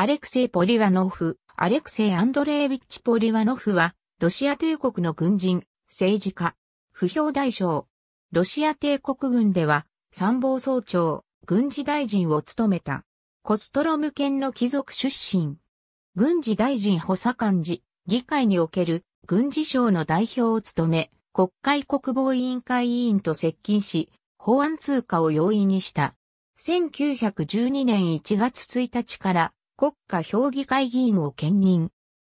アレクセイ・ポリワノフ、アレクセイ・アンドレービッチ・ポリワノフは、ロシア帝国の軍人、政治家、不評大将。ロシア帝国軍では、参謀総長、軍事大臣を務めた。コストロム県の貴族出身。軍事大臣補佐官時、議会における軍事省の代表を務め、国会国防委員会委員と接近し、法案通過を容易にした。1912年1月1日から国家評議会議員を兼任。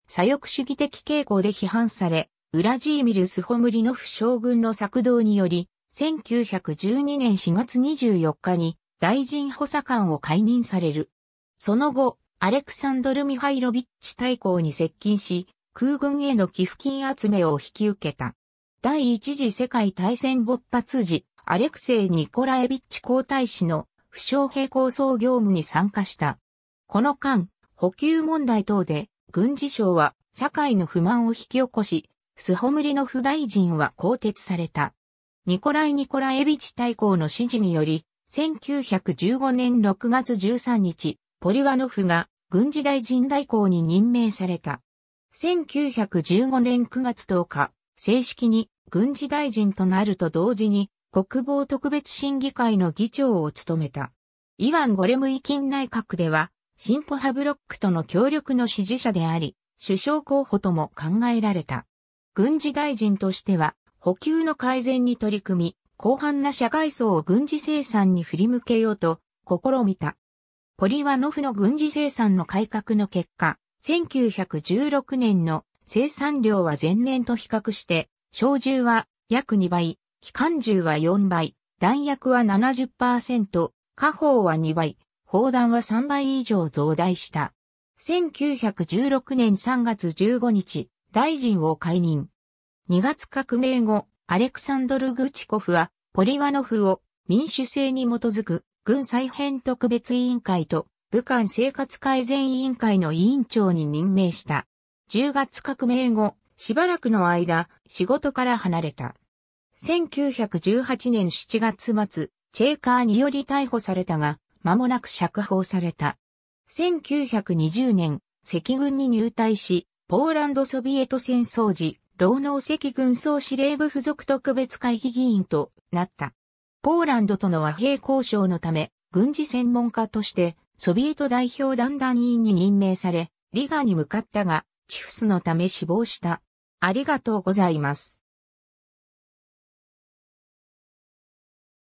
左翼主義的傾向で批判され、ウラジーミル・スホムリノフ将軍の策動により、1912年4月24日に大臣補佐官を解任される。その後、アレクサンドル・ミハイロビッチ大公に接近し、空軍への寄付金集めを引き受けた。第一次世界大戦勃発時、アレクセイ・ニコラエビッチ皇太子の負傷兵構想業務に参加した。この間、補給問題等で、軍事省は社会の不満を引き起こし、スホムリノフ大臣は更迭された。ニコライ・ニコラエビチ大公の指示により、1915年6月13日、ポリワノフが軍事大臣代行に任命された。1915年9月10日、正式に軍事大臣となると同時に国防特別審議会の議長を務めた。イワン・ゴレムイキン内閣では進歩派ブロックとの協力の支持者であり、首相候補とも考えられた。軍事大臣としては、補給の改善に取り組み、広範な社会層を軍事生産に振り向けようと、試みた。ポリワノフの軍事生産の改革の結果、1916年の生産量は前年と比較して、小銃は約2倍、機関銃は4倍、弾薬は70%、火砲は2倍、砲弾は3倍以上増大した。1916年3月15日、大臣を解任。2月革命後、アレクサンドル・グチコフは、ポリワノフを民主制に基づく軍再編特別委員会と武漢生活改善委員会の委員長に任命した。10月革命後、しばらくの間、仕事から離れた。1918年7月末、チェーカーにより逮捕されたが、間もなく釈放された。1920年、赤軍に入隊し、ポーランドソビエト戦争時、労農赤軍総司令部附属特別会議議員となった。ポーランドとの和平交渉のため、軍事専門家として、ソビエト代表団団員に任命され、リガに向かったが、チフスのため死亡した。ありがとうございます。